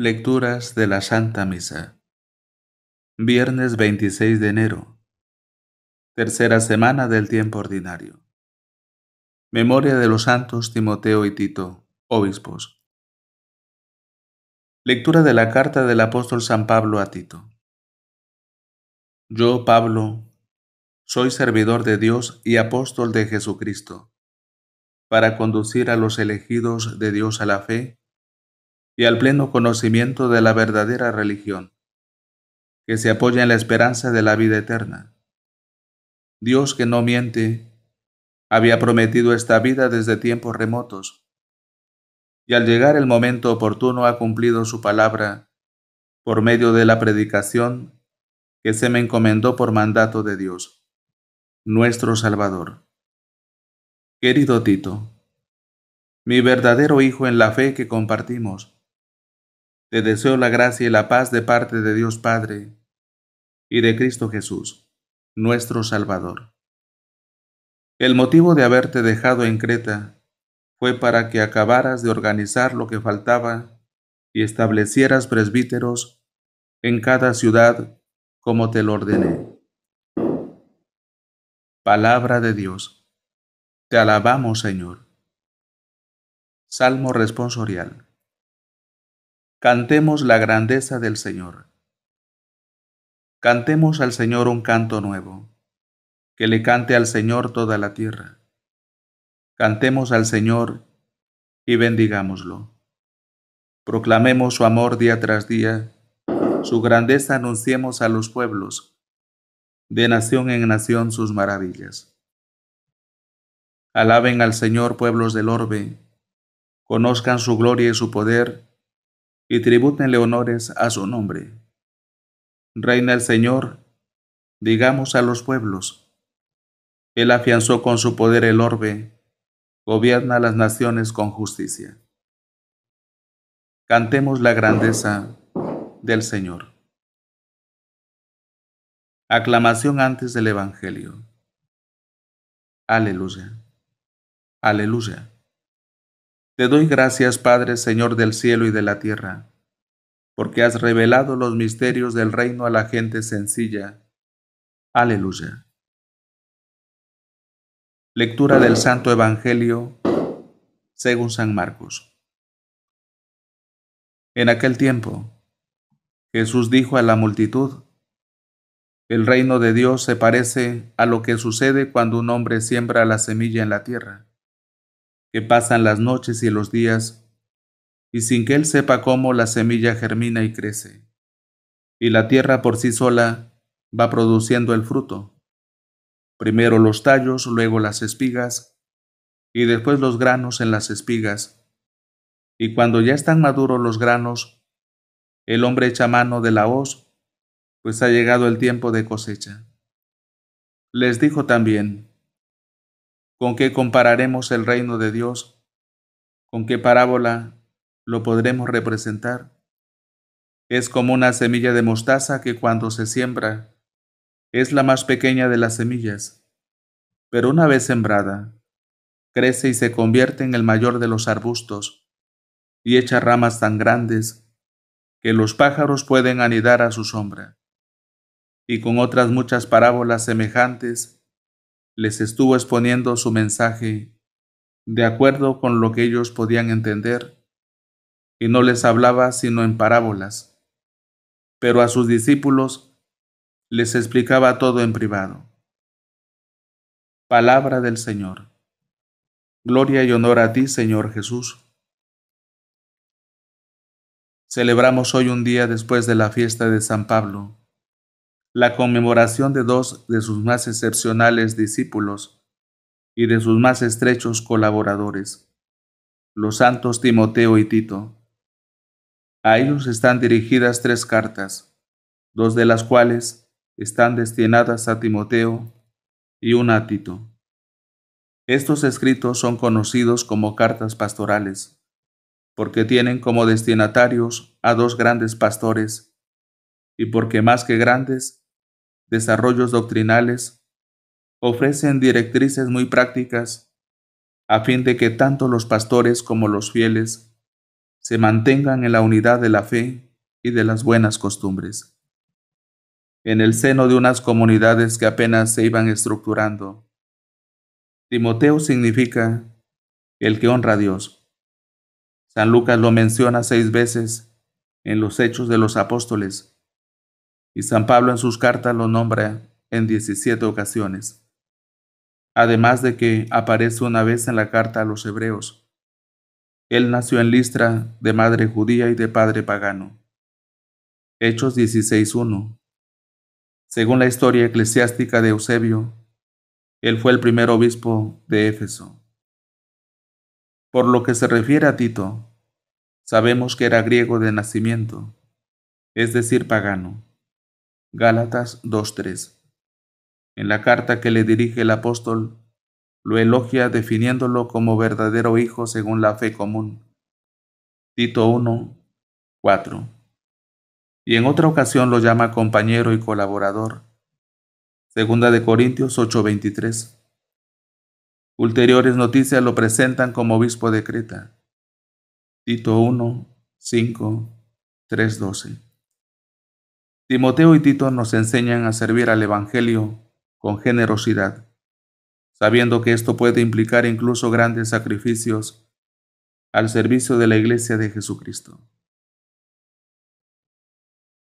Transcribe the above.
Lecturas de la Santa Misa. Viernes 26 de enero. Tercera semana del tiempo ordinario. Memoria de los santos Timoteo y Tito, obispos. Lectura de la carta del apóstol San Pablo a Tito. Yo, Pablo, soy servidor de Dios y apóstol de Jesucristo, para conducir a los elegidos de Dios a la fe y al pleno conocimiento de la verdadera religión, que se apoya en la esperanza de la vida eterna. Dios que no miente, había prometido esta vida desde tiempos remotos, y al llegar el momento oportuno ha cumplido su palabra por medio de la predicación que se me encomendó por mandato de Dios, nuestro Salvador. Querido Tito, mi verdadero hijo en la fe que compartimos, te deseo la gracia y la paz de parte de Dios Padre y de Cristo Jesús, nuestro Salvador. El motivo de haberte dejado en Creta fue para que acabaras de organizar lo que faltaba y establecieras presbíteros en cada ciudad como te lo ordené. Palabra de Dios. Te alabamos, Señor. Salmo responsorial. Cantemos la grandeza del Señor. Cantemos al Señor un canto nuevo, que le cante al Señor toda la tierra. Cantemos al Señor y bendigámoslo. Proclamemos su amor día tras día, su grandeza anunciemos a los pueblos, de nación en nación sus maravillas. Alaben al Señor pueblos del orbe, conozcan su gloria y su poder, y tribútenle honores a su nombre. Reina el Señor, digamos a los pueblos. Él afianzó con su poder el orbe, gobierna las naciones con justicia. Cantemos la grandeza del Señor. Aclamación antes del Evangelio. Aleluya. Aleluya. Te doy gracias, Padre, Señor del cielo y de la tierra, porque has revelado los misterios del reino a la gente sencilla. Aleluya. Lectura del Santo Evangelio según San Marcos. En aquel tiempo, Jesús dijo a la multitud, el reino de Dios se parece a lo que sucede cuando un hombre siembra la semilla en la tierra que pasan las noches y los días, y sin que él sepa cómo la semilla germina y crece, y la tierra por sí sola va produciendo el fruto. Primero los tallos, luego las espigas, y después los granos en las espigas. Y cuando ya están maduros los granos, el hombre echa mano de la hoz, pues ha llegado el tiempo de cosecha. Les dijo también, ¿Con qué compararemos el reino de Dios? ¿Con qué parábola lo podremos representar? Es como una semilla de mostaza que cuando se siembra es la más pequeña de las semillas, pero una vez sembrada, crece y se convierte en el mayor de los arbustos y echa ramas tan grandes que los pájaros pueden anidar a su sombra. Y con otras muchas parábolas semejantes, les estuvo exponiendo su mensaje de acuerdo con lo que ellos podían entender, y no les hablaba sino en parábolas, pero a sus discípulos les explicaba todo en privado. Palabra del Señor. Gloria y honor a ti, Señor Jesús. Celebramos hoy un día después de la fiesta de San Pablo, la conmemoración de dos de sus más excepcionales discípulos y de sus más estrechos colaboradores, los santos Timoteo y Tito. A ellos están dirigidas tres cartas, dos de las cuales están destinadas a Timoteo y una a Tito. Estos escritos son conocidos como cartas pastorales, porque tienen como destinatarios a dos grandes pastores, y porque más que grandes desarrollos doctrinales, ofrecen directrices muy prácticas a fin de que tanto los pastores como los fieles se mantengan en la unidad de la fe y de las buenas costumbres. En el seno de unas comunidades que apenas se iban estructurando, Timoteo significa el que honra a Dios. San Lucas lo menciona seis veces en los Hechos de los Apóstoles y San Pablo en sus cartas lo nombra en 17 ocasiones, además de que aparece una vez en la carta a los hebreos. Él nació en Listra de madre judía y de padre pagano. Hechos 16.1. Según la historia eclesiástica de Eusebio, él fue el primer obispo de Éfeso. Por lo que se refiere a Tito, sabemos que era griego de nacimiento, es decir, pagano. Gálatas 2.3. En la carta que le dirige el apóstol, lo elogia definiéndolo como verdadero hijo según la fe común. Tito 1.4. Y en otra ocasión lo llama compañero y colaborador. Segunda de Corintios 8:23. Ulteriores noticias lo presentan como obispo de Creta. Tito 1, Timoteo y Tito nos enseñan a servir al Evangelio con generosidad, sabiendo que esto puede implicar incluso grandes sacrificios al servicio de la Iglesia de Jesucristo.